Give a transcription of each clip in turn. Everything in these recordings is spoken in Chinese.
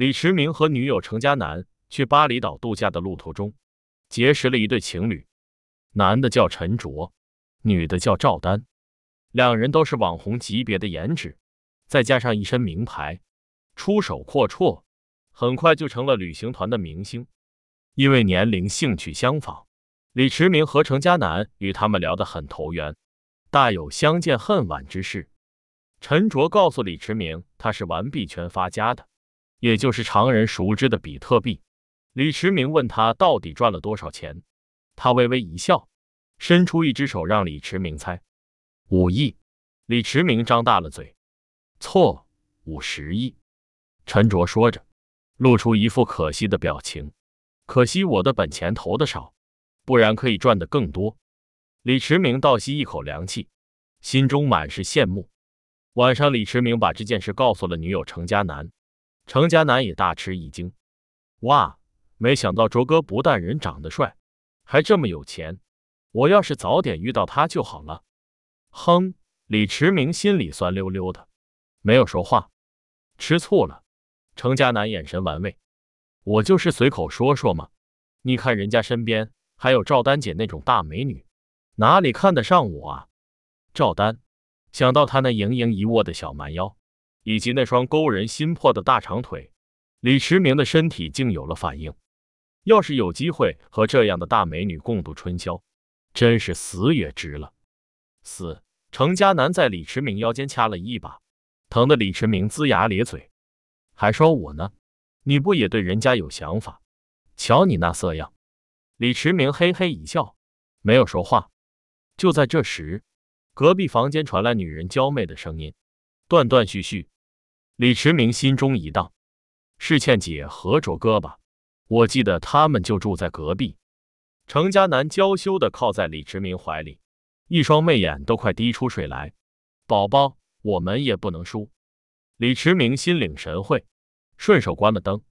李驰明和女友程佳楠去巴厘岛度假的路途中，结识了一对情侣，男的叫陈卓，女的叫赵丹，两人都是网红级别的颜值，再加上一身名牌，出手阔绰，很快就成了旅行团的明星。因为年龄、兴趣相仿，李驰明和程佳楠与他们聊得很投缘，大有相见恨晚之势。陈卓告诉李驰明，他是玩币圈发家的。也就是常人熟知的比特币。李驰明问他到底赚了多少钱，他微微一笑，伸出一只手让李驰明猜。五亿。李驰明张大了嘴。错，五十亿。陈卓说着，露出一副可惜的表情。可惜我的本钱投的少，不然可以赚的更多。李驰明倒吸一口凉气，心中满是羡慕。晚上，李驰明把这件事告诉了女友程佳南。程家南也大吃一惊，哇！没想到卓哥不但人长得帅，还这么有钱。我要是早点遇到他就好了。哼，李驰明心里酸溜溜的，没有说话。吃醋了？程家南眼神玩味。我就是随口说说嘛。你看人家身边还有赵丹姐那种大美女，哪里看得上我啊？赵丹想到他那盈盈一握的小蛮腰。以及那双勾人心魄的大长腿，李迟明的身体竟有了反应。要是有机会和这样的大美女共度春宵，真是死也值了。四程家男在李迟明腰间掐了一把，疼得李迟明龇牙咧嘴，还说我呢？你不也对人家有想法？瞧你那色样！李迟明嘿嘿一笑，没有说话。就在这时，隔壁房间传来女人娇媚的声音，断断续续。李迟明心中一荡，是倩姐和卓哥吧？我记得他们就住在隔壁。程家男娇羞的靠在李迟明怀里，一双媚眼都快滴出水来。宝宝，我们也不能输。李迟明心领神会，顺手关了灯，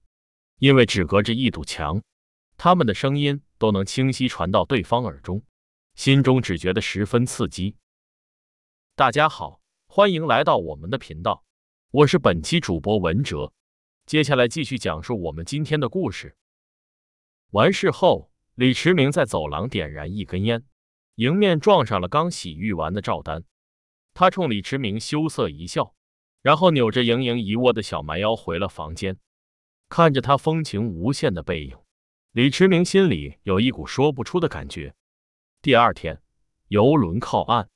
因为只隔着一堵墙，他们的声音都能清晰传到对方耳中，心中只觉得十分刺激。大家好，欢迎来到我们的频道。我是本期主播文哲，接下来继续讲述我们今天的故事。完事后，李驰明在走廊点燃一根烟，迎面撞上了刚洗浴完的赵丹。他冲李驰明羞涩一笑，然后扭着盈盈一握的小蛮腰回了房间。看着他风情无限的背影，李驰明心里有一股说不出的感觉。第二天，游轮靠岸，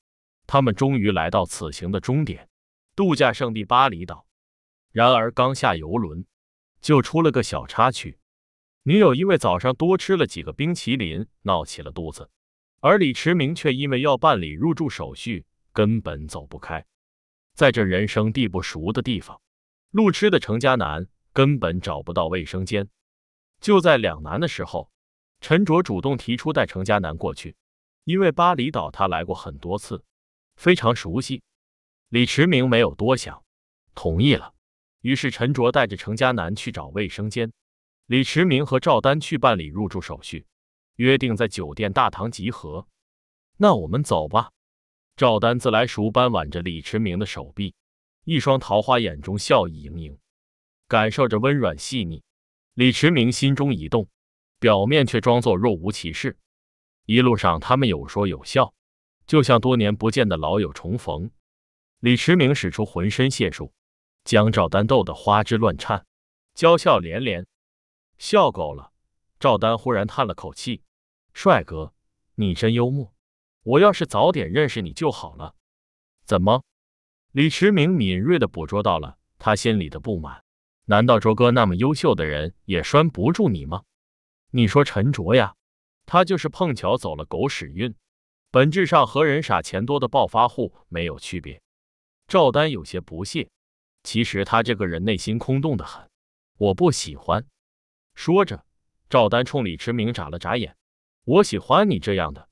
他们终于来到此行的终点。度假胜地巴厘岛，然而刚下游轮就出了个小插曲，女友因为早上多吃了几个冰淇淋闹起了肚子，而李驰明却因为要办理入住手续根本走不开。在这人生地不熟的地方，路痴的程家南根本找不到卫生间。就在两难的时候，陈卓主动提出带程家南过去，因为巴厘岛他来过很多次，非常熟悉。李迟明没有多想，同意了。于是陈卓带着程家南去找卫生间，李迟明和赵丹去办理入住手续，约定在酒店大堂集合。那我们走吧。赵丹自来熟般挽着李迟明的手臂，一双桃花眼中笑意盈盈，感受着温软细腻。李迟明心中一动，表面却装作若无其事。一路上他们有说有笑，就像多年不见的老友重逢。李迟明使出浑身解数，将赵丹逗得花枝乱颤，娇笑连连。笑够了，赵丹忽然叹了口气：“帅哥，你真幽默。我要是早点认识你就好了。”怎么？李迟明敏锐地捕捉到了他心里的不满。难道卓哥那么优秀的人也拴不住你吗？你说陈卓呀，他就是碰巧走了狗屎运，本质上和人傻钱多的暴发户没有区别。赵丹有些不屑，其实他这个人内心空洞的很，我不喜欢。说着，赵丹冲李驰明眨了眨眼，我喜欢你这样的，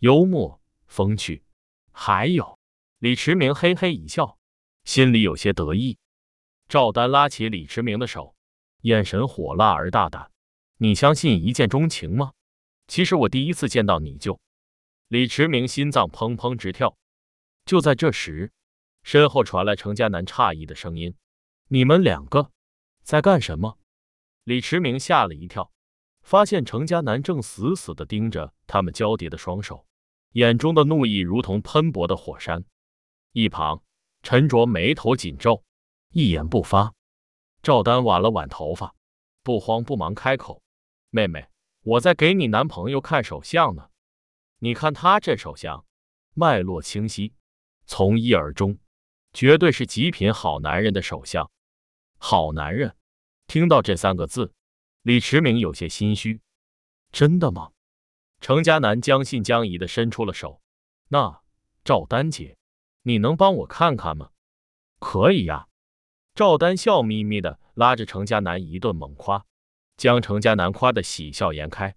幽默风趣。还有，李驰明嘿嘿一笑，心里有些得意。赵丹拉起李驰明的手，眼神火辣而大胆。你相信一见钟情吗？其实我第一次见到你就……李驰明心脏砰砰直跳。就在这时。身后传来程家南诧异的声音：“你们两个在干什么？”李迟明吓了一跳，发现程家南正死死地盯着他们交叠的双手，眼中的怒意如同喷薄的火山。一旁，陈卓眉头紧皱，一言不发。赵丹挽了挽头发，不慌不忙开口：“妹妹，我在给你男朋友看手相呢。你看他这手相，脉络清晰，从一而终。”绝对是极品好男人的手相，好男人，听到这三个字，李驰明有些心虚。真的吗？程家南将信将疑的伸出了手。那赵丹姐，你能帮我看看吗？可以呀。赵丹笑眯眯的拉着程家南一顿猛夸，将程家南夸得喜笑颜开，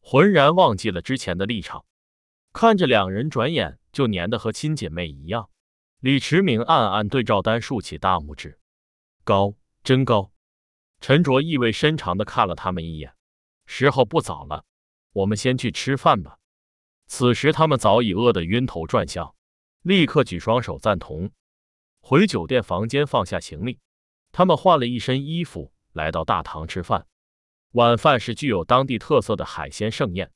浑然忘记了之前的立场。看着两人转眼就粘得和亲姐妹一样。李驰明暗暗对赵丹竖起大拇指，高，真高！陈卓意味深长的看了他们一眼。时候不早了，我们先去吃饭吧。此时他们早已饿得晕头转向，立刻举双手赞同。回酒店房间放下行李，他们换了一身衣服，来到大堂吃饭。晚饭是具有当地特色的海鲜盛宴，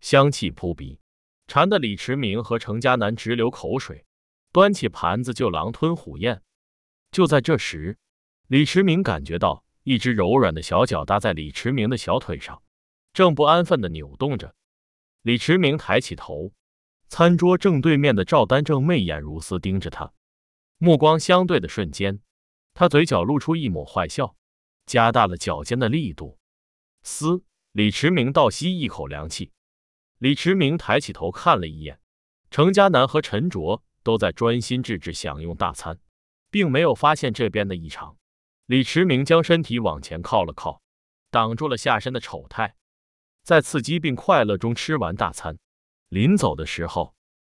香气扑鼻，馋的李驰明和程家南直流口水。端起盘子就狼吞虎咽。就在这时，李迟明感觉到一只柔软的小脚搭在李迟明的小腿上，正不安分地扭动着。李迟明抬起头，餐桌正对面的赵丹正媚眼如丝盯着他。目光相对的瞬间，他嘴角露出一抹坏笑，加大了脚尖的力度。嘶！李迟明倒吸一口凉气。李迟明抬起头看了一眼程佳南和陈卓。都在专心致志享用大餐，并没有发现这边的异常。李驰明将身体往前靠了靠，挡住了下身的丑态，在刺激并快乐中吃完大餐。临走的时候，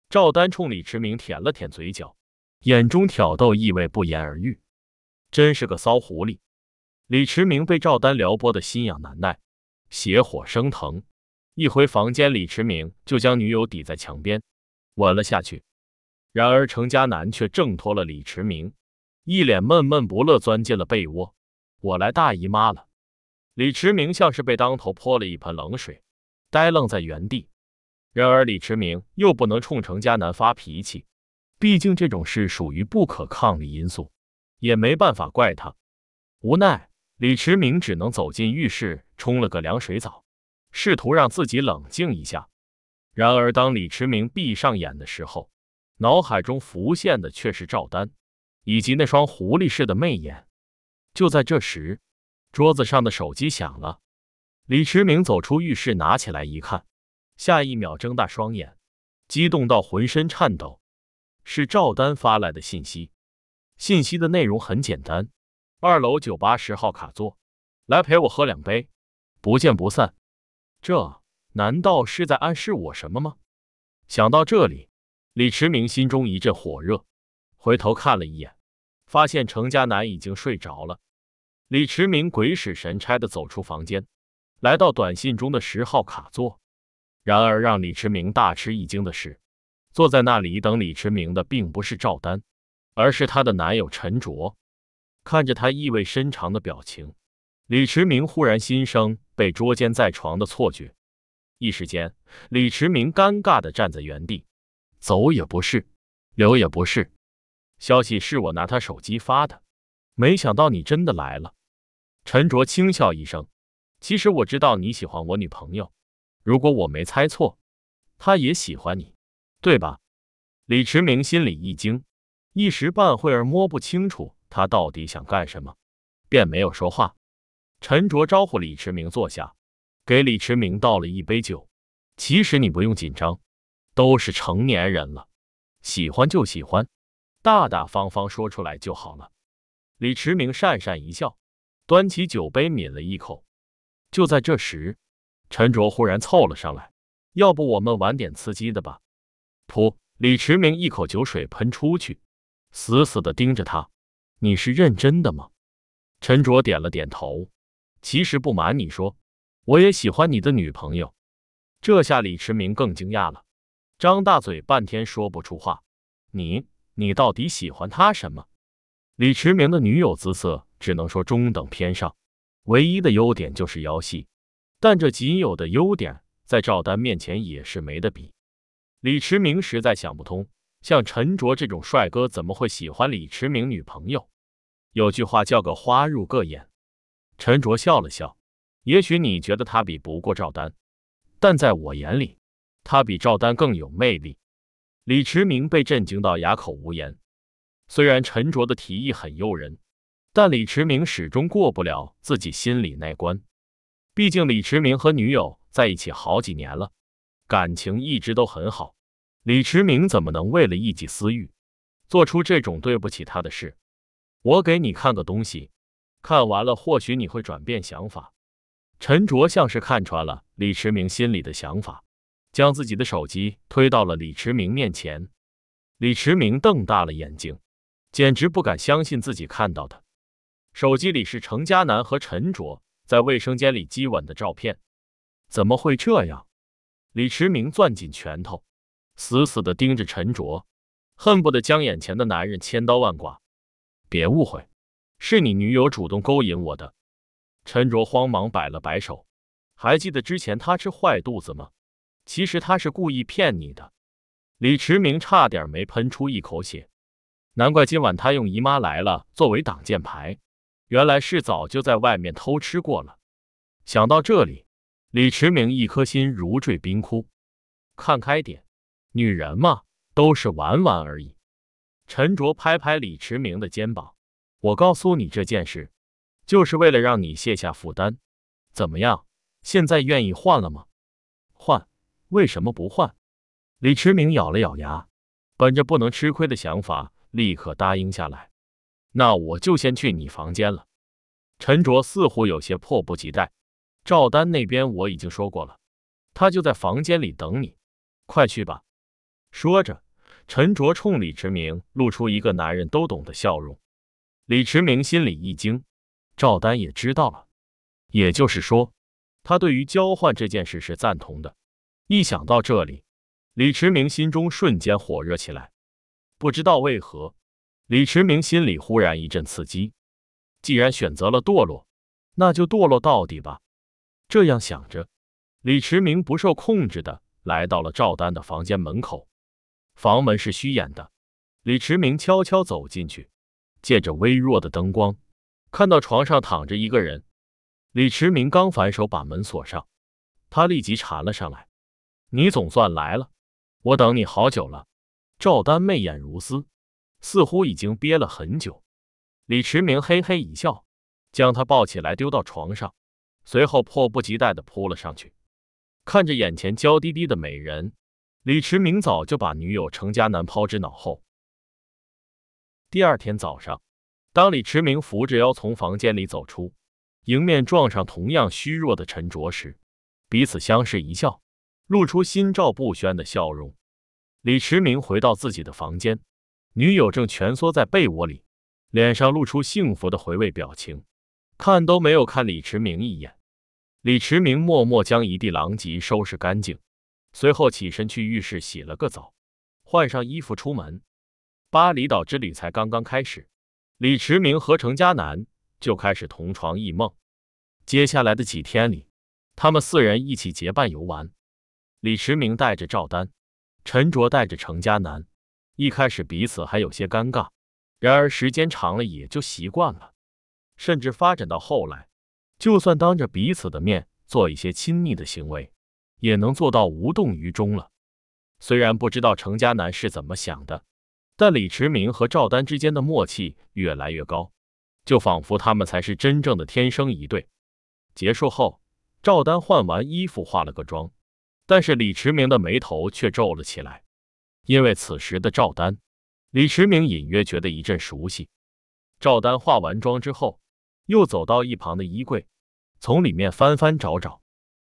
赵丹冲李驰明舔了舔嘴角，眼中挑逗意味不言而喻，真是个骚狐狸。李驰明被赵丹撩拨的心痒难耐，邪火升腾。一回房间，李驰明就将女友抵在墙边，吻了下去。然而，程嘉南却挣脱了李驰明，一脸闷闷不乐，钻进了被窝。我来大姨妈了！李驰明像是被当头泼了一盆冷水，呆愣在原地。然而，李驰明又不能冲程嘉南发脾气，毕竟这种事属于不可抗力因素，也没办法怪他。无奈，李驰明只能走进浴室，冲了个凉水澡，试图让自己冷静一下。然而，当李驰明闭上眼的时候，脑海中浮现的却是赵丹，以及那双狐狸似的媚眼。就在这时，桌子上的手机响了。李迟明走出浴室，拿起来一看，下一秒睁大双眼，激动到浑身颤抖。是赵丹发来的信息。信息的内容很简单：二楼酒吧十号卡座，来陪我喝两杯，不见不散。这难道是在暗示我什么吗？想到这里。李驰明心中一阵火热，回头看了一眼，发现程家男已经睡着了。李驰明鬼使神差的走出房间，来到短信中的十号卡座。然而，让李驰明大吃一惊的是，坐在那里等李驰明的并不是赵丹，而是她的男友陈卓。看着他意味深长的表情，李驰明忽然心生被捉奸在床的错觉，一时间，李驰明尴尬的站在原地。走也不是，留也不是。消息是我拿他手机发的，没想到你真的来了。陈卓轻笑一声：“其实我知道你喜欢我女朋友，如果我没猜错，她也喜欢你，对吧？”李驰明心里一惊，一时半会儿摸不清楚他到底想干什么，便没有说话。陈卓招呼李驰明坐下，给李驰明倒了一杯酒：“其实你不用紧张。”都是成年人了，喜欢就喜欢，大大方方说出来就好了。李驰明讪讪一笑，端起酒杯抿了一口。就在这时，陈卓忽然凑了上来：“要不我们玩点刺激的吧？”噗！李驰明一口酒水喷出去，死死的盯着他：“你是认真的吗？”陈卓点了点头：“其实不瞒你说，我也喜欢你的女朋友。”这下李驰明更惊讶了。张大嘴半天说不出话。你，你到底喜欢他什么？李迟明的女友姿色只能说中等偏上，唯一的优点就是腰细，但这仅有的优点在赵丹面前也是没得比。李迟明实在想不通，像陈卓这种帅哥怎么会喜欢李驰明女朋友？有句话叫个花入个眼。陈卓笑了笑，也许你觉得他比不过赵丹，但在我眼里。他比赵丹更有魅力，李驰明被震惊到哑口无言。虽然陈卓的提议很诱人，但李驰明始终过不了自己心里那关。毕竟李驰明和女友在一起好几年了，感情一直都很好。李驰明怎么能为了一己私欲，做出这种对不起他的事？我给你看个东西，看完了或许你会转变想法。陈卓像是看穿了李驰明心里的想法。将自己的手机推到了李驰明面前，李驰明瞪大了眼睛，简直不敢相信自己看到的。手机里是程嘉南和陈卓在卫生间里激吻的照片，怎么会这样？李驰明攥紧拳头，死死地盯着陈卓，恨不得将眼前的男人千刀万剐。别误会，是你女友主动勾引我的。陈卓慌忙摆了摆手，还记得之前他吃坏肚子吗？其实他是故意骗你的，李迟明差点没喷出一口血。难怪今晚他用姨妈来了作为挡箭牌，原来是早就在外面偷吃过了。想到这里，李迟明一颗心如坠冰窟。看开点，女人嘛，都是玩玩而已。陈卓拍拍李迟明的肩膀：“我告诉你这件事，就是为了让你卸下负担。怎么样，现在愿意换了吗？换。”为什么不换？李驰明咬了咬牙，本着不能吃亏的想法，立刻答应下来。那我就先去你房间了。陈卓似乎有些迫不及待。赵丹那边我已经说过了，他就在房间里等你，快去吧。说着，陈卓冲李驰明露出一个男人都懂的笑容。李驰明心里一惊，赵丹也知道了，也就是说，他对于交换这件事是赞同的。一想到这里，李驰明心中瞬间火热起来。不知道为何，李驰明心里忽然一阵刺激。既然选择了堕落，那就堕落到底吧。这样想着，李驰明不受控制的来到了赵丹的房间门口。房门是虚掩的，李驰明悄悄走进去，借着微弱的灯光，看到床上躺着一个人。李驰明刚反手把门锁上，他立即缠了上来。你总算来了，我等你好久了。赵丹媚眼如丝，似乎已经憋了很久。李迟明嘿嘿一笑，将她抱起来丢到床上，随后迫不及待的扑了上去。看着眼前娇滴滴的美人，李迟明早就把女友程佳楠抛之脑后。第二天早上，当李迟明扶着腰从房间里走出，迎面撞上同样虚弱的陈卓时，彼此相视一笑。露出心照不宣的笑容。李迟明回到自己的房间，女友正蜷缩在被窝里，脸上露出幸福的回味表情，看都没有看李迟明一眼。李迟明默默将一地狼藉收拾干净，随后起身去浴室洗了个澡，换上衣服出门。巴厘岛之旅才刚刚开始，李迟明和程嘉南就开始同床异梦。接下来的几天里，他们四人一起结伴游玩。李驰明带着赵丹，陈卓带着程嘉南。一开始彼此还有些尴尬，然而时间长了也就习惯了，甚至发展到后来，就算当着彼此的面做一些亲密的行为，也能做到无动于衷了。虽然不知道程嘉南是怎么想的，但李驰明和赵丹之间的默契越来越高，就仿佛他们才是真正的天生一对。结束后，赵丹换完衣服，化了个妆。但是李驰明的眉头却皱了起来，因为此时的赵丹，李驰明隐约觉得一阵熟悉。赵丹化完妆之后，又走到一旁的衣柜，从里面翻翻找找，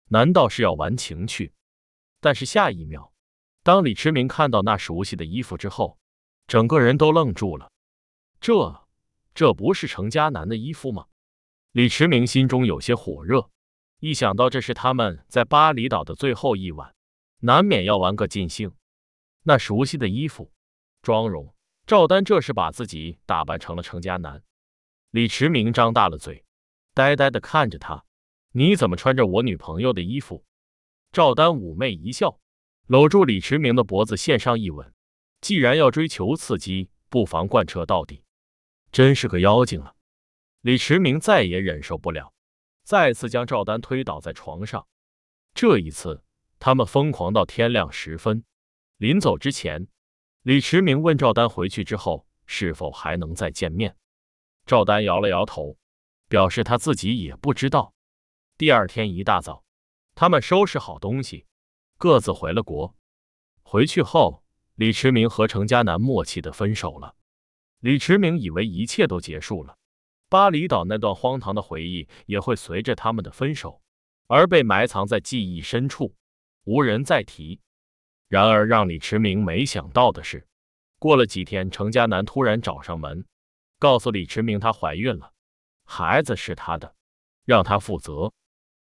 难道是要玩情趣？但是下一秒，当李驰明看到那熟悉的衣服之后，整个人都愣住了。这，这不是程家南的衣服吗？李驰明心中有些火热。一想到这是他们在巴厘岛的最后一晚，难免要玩个尽兴。那熟悉的衣服、妆容，赵丹这是把自己打扮成了成家男。李驰明张大了嘴，呆呆地看着他：“你怎么穿着我女朋友的衣服？”赵丹妩媚一笑，搂住李驰明的脖子，献上一吻。既然要追求刺激，不妨贯彻到底。真是个妖精啊！李驰明再也忍受不了。再次将赵丹推倒在床上，这一次他们疯狂到天亮时分。临走之前，李迟明问赵丹回去之后是否还能再见面。赵丹摇了摇头，表示他自己也不知道。第二天一大早，他们收拾好东西，各自回了国。回去后，李迟明和程嘉南默契的分手了。李迟明以为一切都结束了。巴厘岛那段荒唐的回忆也会随着他们的分手而被埋藏在记忆深处，无人再提。然而，让李驰明没想到的是，过了几天，程佳南突然找上门，告诉李驰明她怀孕了，孩子是他的，让他负责。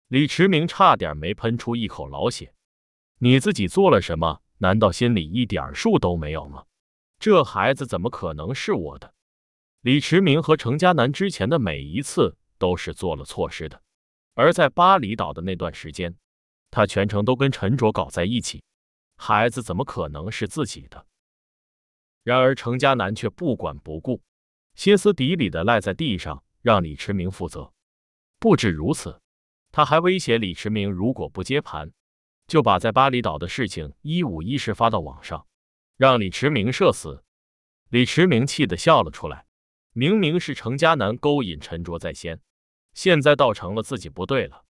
李驰明差点没喷出一口老血：“你自己做了什么？难道心里一点数都没有吗？这孩子怎么可能是我的？”李驰明和程嘉南之前的每一次都是做了错事的，而在巴厘岛的那段时间，他全程都跟陈卓搞在一起，孩子怎么可能是自己的？然而程嘉南却不管不顾，歇斯底里的赖在地上，让李驰明负责。不止如此，他还威胁李驰明，如果不接盘，就把在巴厘岛的事情一五一十发到网上，让李驰明社死。李驰明气得笑了出来。明明是程家南勾引陈卓在先，现在倒成了自己不对了，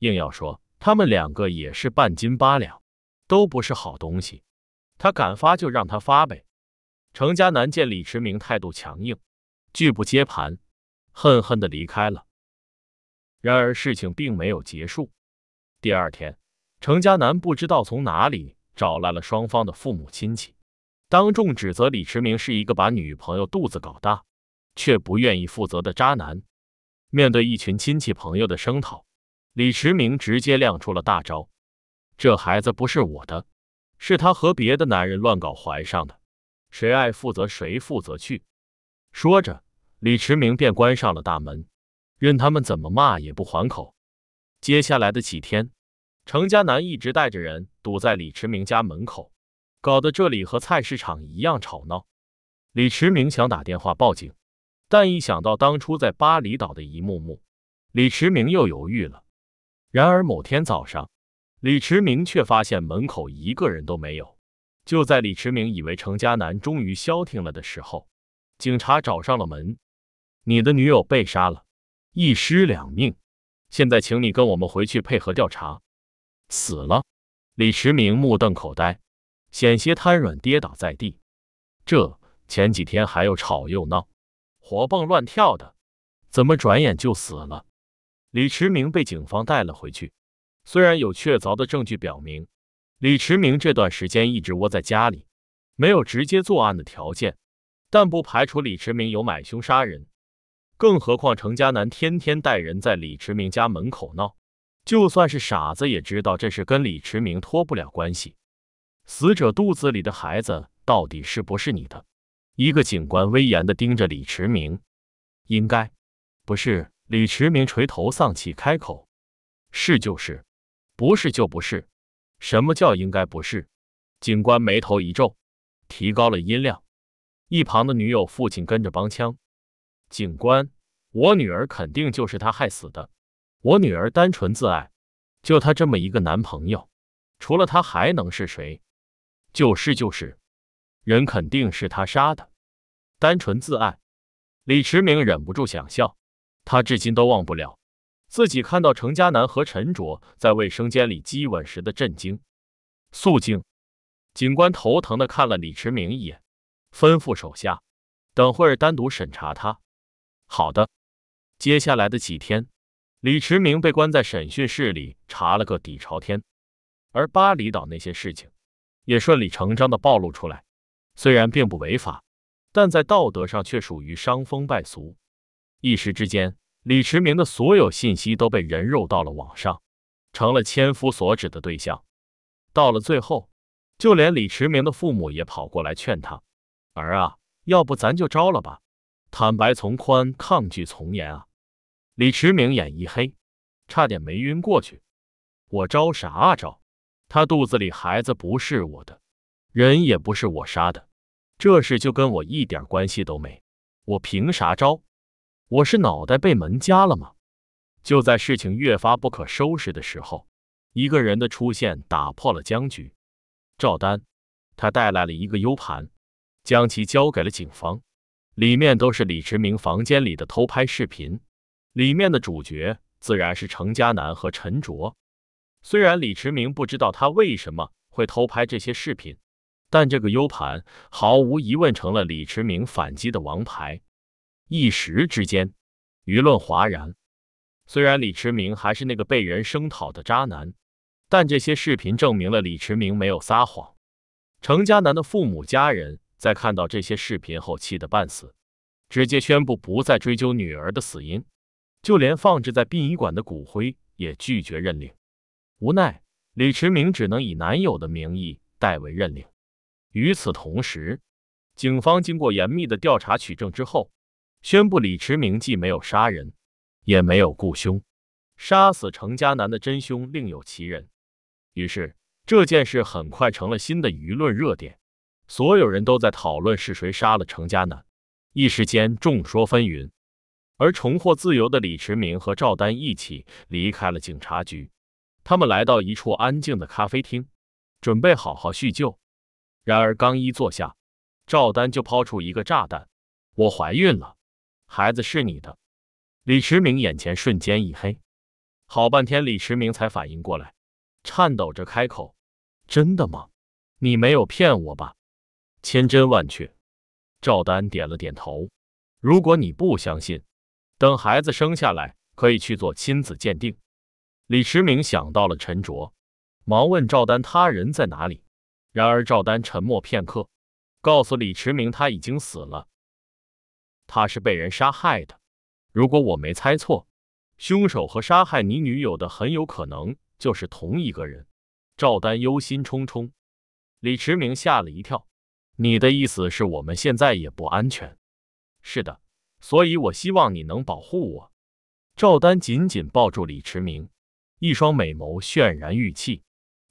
硬要说他们两个也是半斤八两，都不是好东西。他敢发就让他发呗。程家南见李驰明态度强硬，拒不接盘，恨恨的离开了。然而事情并没有结束。第二天，程家南不知道从哪里找来了双方的父母亲戚，当众指责李驰明是一个把女朋友肚子搞大。却不愿意负责的渣男，面对一群亲戚朋友的声讨，李迟明直接亮出了大招：“这孩子不是我的，是他和别的男人乱搞怀上的，谁爱负责谁负责去。”说着，李迟明便关上了大门，任他们怎么骂也不还口。接下来的几天，程家南一直带着人堵在李迟明家门口，搞得这里和菜市场一样吵闹。李迟明想打电话报警。但一想到当初在巴厘岛的一幕幕，李迟明又犹豫了。然而某天早上，李迟明却发现门口一个人都没有。就在李迟明以为程家南终于消停了的时候，警察找上了门：“你的女友被杀了，一尸两命。现在，请你跟我们回去配合调查。”死了！李迟明目瞪口呆，险些瘫软跌倒在地。这前几天还又吵又闹。活蹦乱跳的，怎么转眼就死了？李迟明被警方带了回去。虽然有确凿的证据表明，李迟明这段时间一直窝在家里，没有直接作案的条件，但不排除李迟明有买凶杀人。更何况程家南天天带人在李迟明家门口闹，就算是傻子也知道这是跟李迟明脱不了关系。死者肚子里的孩子到底是不是你的？一个警官威严地盯着李驰明，应该不是李驰明垂头丧气开口：“是就是，不是就不是。什么叫应该不是？”警官眉头一皱，提高了音量。一旁的女友父亲跟着帮腔：“警官，我女儿肯定就是他害死的。我女儿单纯自爱，就他这么一个男朋友，除了他还能是谁？就是就是。”人肯定是他杀的，单纯自爱。李迟明忍不住想笑，他至今都忘不了自己看到程家南和陈卓在卫生间里激吻时的震惊。肃静！警官头疼的看了李迟明一眼，吩咐手下：“等会儿单独审查他。”好的。接下来的几天，李迟明被关在审讯室里查了个底朝天，而巴厘岛那些事情也顺理成章的暴露出来。虽然并不违法，但在道德上却属于伤风败俗。一时之间，李驰明的所有信息都被人肉到了网上，成了千夫所指的对象。到了最后，就连李驰明的父母也跑过来劝他：“儿啊，要不咱就招了吧，坦白从宽，抗拒从严啊！”李驰明眼一黑，差点没晕过去：“我招啥啊招？他肚子里孩子不是我的。”人也不是我杀的，这事就跟我一点关系都没。我凭啥招？我是脑袋被门夹了吗？就在事情越发不可收拾的时候，一个人的出现打破了僵局。赵丹，他带来了一个 U 盘，将其交给了警方，里面都是李驰明房间里的偷拍视频。里面的主角自然是程佳南和陈卓。虽然李驰明不知道他为什么会偷拍这些视频。但这个 U 盘毫无疑问成了李驰明反击的王牌，一时之间舆论哗然。虽然李驰明还是那个被人声讨的渣男，但这些视频证明了李驰明没有撒谎。程嘉楠的父母家人在看到这些视频后气得半死，直接宣布不再追究女儿的死因，就连放置在殡仪馆的骨灰也拒绝认领。无奈，李驰明只能以男友的名义代为认领。与此同时，警方经过严密的调查取证之后，宣布李驰明既没有杀人，也没有雇凶，杀死程家南的真凶另有其人。于是这件事很快成了新的舆论热点，所有人都在讨论是谁杀了程家南，一时间众说纷纭。而重获自由的李驰明和赵丹一起离开了警察局，他们来到一处安静的咖啡厅，准备好好叙旧。然而刚一坐下，赵丹就抛出一个炸弹：“我怀孕了，孩子是你的。”李时明眼前瞬间一黑，好半天，李时明才反应过来，颤抖着开口：“真的吗？你没有骗我吧？”“千真万确。”赵丹点了点头。“如果你不相信，等孩子生下来，可以去做亲子鉴定。”李时明想到了陈卓，忙问赵丹：“他人在哪里？”然而赵丹沉默片刻，告诉李迟明：“他已经死了，他是被人杀害的。如果我没猜错，凶手和杀害你女友的很有可能就是同一个人。”赵丹忧心忡忡，李迟明吓了一跳：“你的意思是我们现在也不安全？”“是的，所以我希望你能保护我。”赵丹紧紧抱住李迟明，一双美眸渲然玉泣，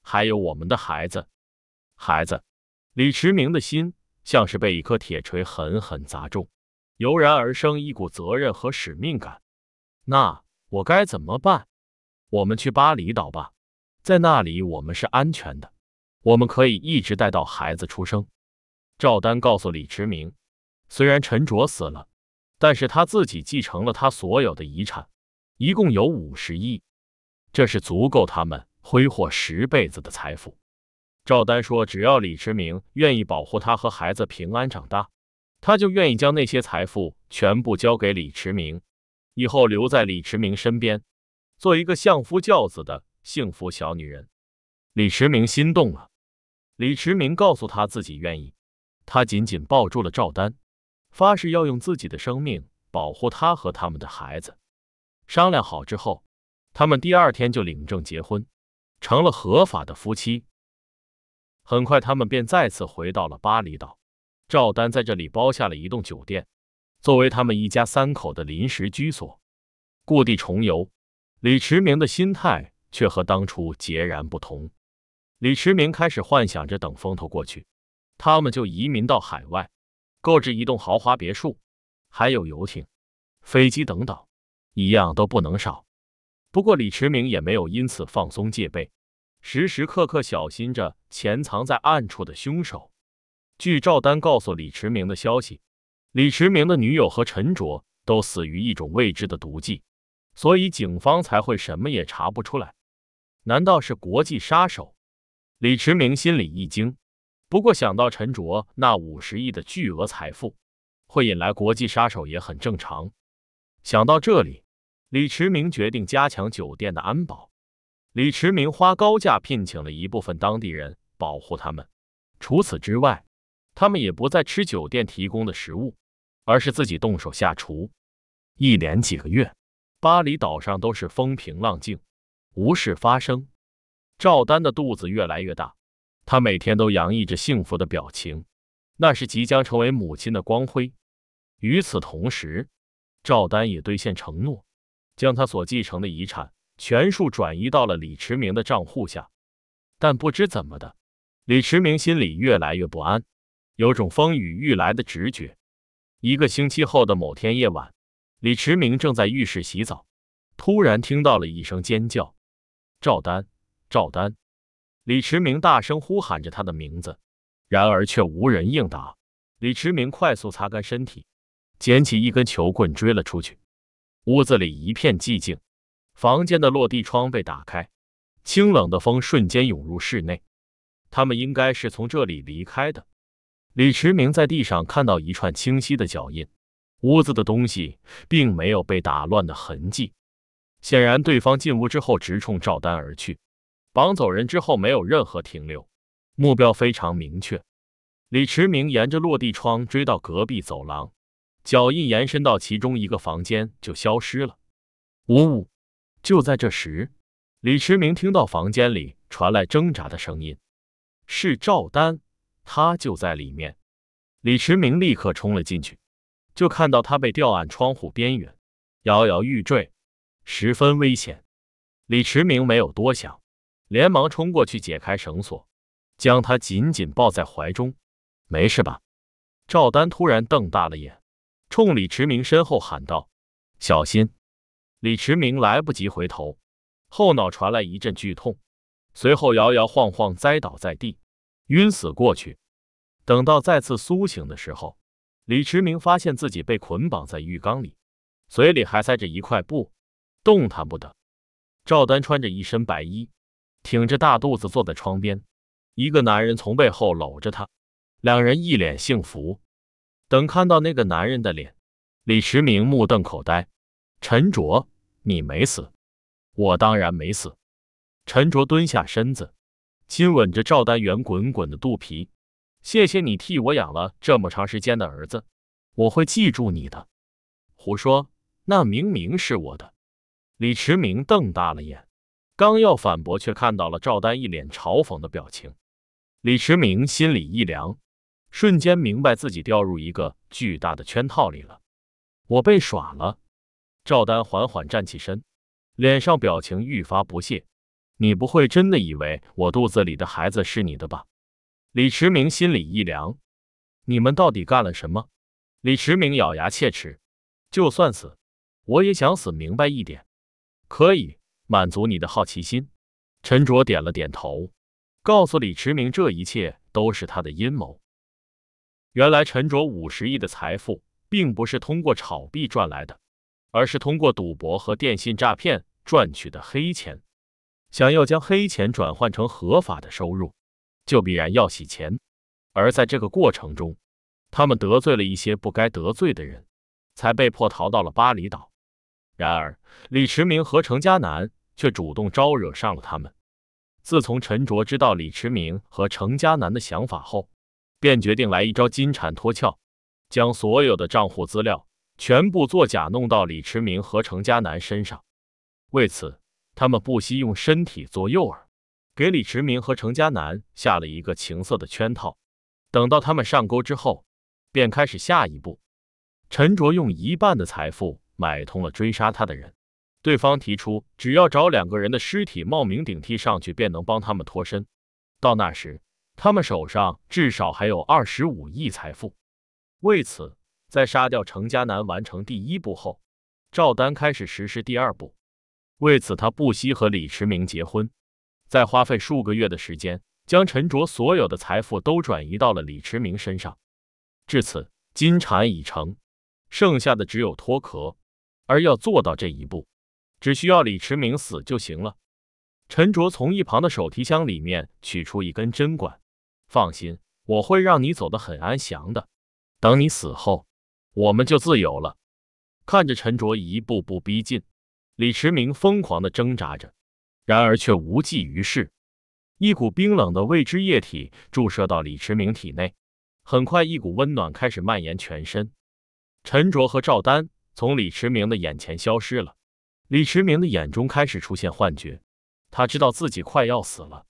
还有我们的孩子。孩子，李驰明的心像是被一颗铁锤狠狠砸中，油然而生一股责任和使命感。那我该怎么办？我们去巴厘岛吧，在那里我们是安全的，我们可以一直带到孩子出生。赵丹告诉李驰明，虽然陈卓死了，但是他自己继承了他所有的遗产，一共有五十亿，这是足够他们挥霍十辈子的财富。赵丹说：“只要李驰明愿意保护她和孩子平安长大，他就愿意将那些财富全部交给李驰明，以后留在李驰明身边，做一个相夫教子的幸福小女人。”李驰明心动了。李驰明告诉她自己愿意，他紧紧抱住了赵丹，发誓要用自己的生命保护她和他们的孩子。商量好之后，他们第二天就领证结婚，成了合法的夫妻。很快，他们便再次回到了巴厘岛。赵丹在这里包下了一栋酒店，作为他们一家三口的临时居所。故地重游，李驰明的心态却和当初截然不同。李驰明开始幻想着，等风头过去，他们就移民到海外，购置一栋豪华别墅，还有游艇、飞机等，等一样都不能少。不过，李驰明也没有因此放松戒备。时时刻刻小心着潜藏在暗处的凶手。据赵丹告诉李驰明的消息，李驰明的女友和陈卓都死于一种未知的毒剂，所以警方才会什么也查不出来。难道是国际杀手？李驰明心里一惊，不过想到陈卓那五十亿的巨额财富，会引来国际杀手也很正常。想到这里，李驰明决定加强酒店的安保。李池明花高价聘请了一部分当地人保护他们。除此之外，他们也不再吃酒店提供的食物，而是自己动手下厨。一连几个月，巴厘岛上都是风平浪静，无事发生。赵丹的肚子越来越大，她每天都洋溢着幸福的表情，那是即将成为母亲的光辉。与此同时，赵丹也兑现承诺，将她所继承的遗产。全数转移到了李驰明的账户下，但不知怎么的，李驰明心里越来越不安，有种风雨欲来的直觉。一个星期后的某天夜晚，李驰明正在浴室洗澡，突然听到了一声尖叫：“赵丹，赵丹！”李驰明大声呼喊着他的名字，然而却无人应答。李驰明快速擦干身体，捡起一根球棍追了出去。屋子里一片寂静。房间的落地窗被打开，清冷的风瞬间涌入室内。他们应该是从这里离开的。李迟明在地上看到一串清晰的脚印，屋子的东西并没有被打乱的痕迹，显然对方进屋之后直冲赵丹而去，绑走人之后没有任何停留，目标非常明确。李迟明沿着落地窗追到隔壁走廊，脚印延伸到其中一个房间就消失了。呜呜。就在这时，李迟明听到房间里传来挣扎的声音，是赵丹，他就在里面。李迟明立刻冲了进去，就看到他被吊按窗户边缘，摇摇欲坠，十分危险。李迟明没有多想，连忙冲过去解开绳索，将他紧紧抱在怀中。没事吧？赵丹突然瞪大了眼，冲李迟明身后喊道：“小心！”李迟明来不及回头，后脑传来一阵剧痛，随后摇摇晃晃栽倒在地，晕死过去。等到再次苏醒的时候，李迟明发现自己被捆绑在浴缸里，嘴里还塞着一块布，动弹不得。赵丹穿着一身白衣，挺着大肚子坐在窗边，一个男人从背后搂着她，两人一脸幸福。等看到那个男人的脸，李迟明目瞪口呆，沉着。你没死，我当然没死。陈卓蹲下身子，亲吻着赵丹圆滚滚的肚皮。谢谢你替我养了这么长时间的儿子，我会记住你的。胡说，那明明是我的。李迟明瞪大了眼，刚要反驳，却看到了赵丹一脸嘲讽的表情。李迟明心里一凉，瞬间明白自己掉入一个巨大的圈套里了。我被耍了。赵丹缓缓站起身，脸上表情愈发不屑。“你不会真的以为我肚子里的孩子是你的吧？”李驰明心里一凉，“你们到底干了什么？”李驰明咬牙切齿，“就算死，我也想死明白一点。”“可以满足你的好奇心。”陈卓点了点头，告诉李驰明：“这一切都是他的阴谋。”原来，陈卓五十亿的财富并不是通过炒币赚来的。而是通过赌博和电信诈骗赚取的黑钱，想要将黑钱转换成合法的收入，就必然要洗钱。而在这个过程中，他们得罪了一些不该得罪的人，才被迫逃到了巴厘岛。然而，李驰明和程嘉南却主动招惹上了他们。自从陈卓知道李驰明和程嘉南的想法后，便决定来一招金蝉脱壳，将所有的账户资料。全部作假弄到李驰明和程家南身上，为此，他们不惜用身体做诱饵，给李驰明和程家南下了一个情色的圈套。等到他们上钩之后，便开始下一步。陈卓用一半的财富买通了追杀他的人，对方提出只要找两个人的尸体冒名顶替上去，便能帮他们脱身。到那时，他们手上至少还有二十五亿财富。为此。在杀掉程家南完成第一步后，赵丹开始实施第二步。为此，他不惜和李驰明结婚，再花费数个月的时间，将陈卓所有的财富都转移到了李驰明身上。至此，金蝉已成，剩下的只有脱壳。而要做到这一步，只需要李驰明死就行了。陈卓从一旁的手提箱里面取出一根针管。放心，我会让你走得很安详的。等你死后。我们就自由了。看着陈卓一步步逼近，李驰明疯狂的挣扎着，然而却无济于事。一股冰冷的未知液体注射到李驰明体内，很快一股温暖开始蔓延全身。陈卓和赵丹从李驰明的眼前消失了。李驰明的眼中开始出现幻觉，他知道自己快要死了。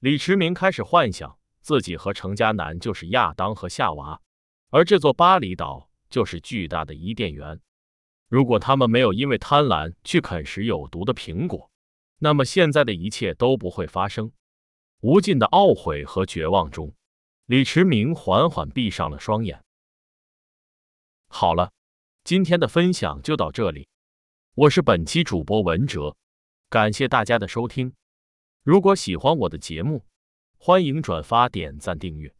李驰明开始幻想自己和程家南就是亚当和夏娃，而这座巴厘岛。就是巨大的伊甸园，如果他们没有因为贪婪去啃食有毒的苹果，那么现在的一切都不会发生。无尽的懊悔和绝望中，李驰明缓缓闭上了双眼。好了，今天的分享就到这里，我是本期主播文哲，感谢大家的收听。如果喜欢我的节目，欢迎转发、点赞、订阅。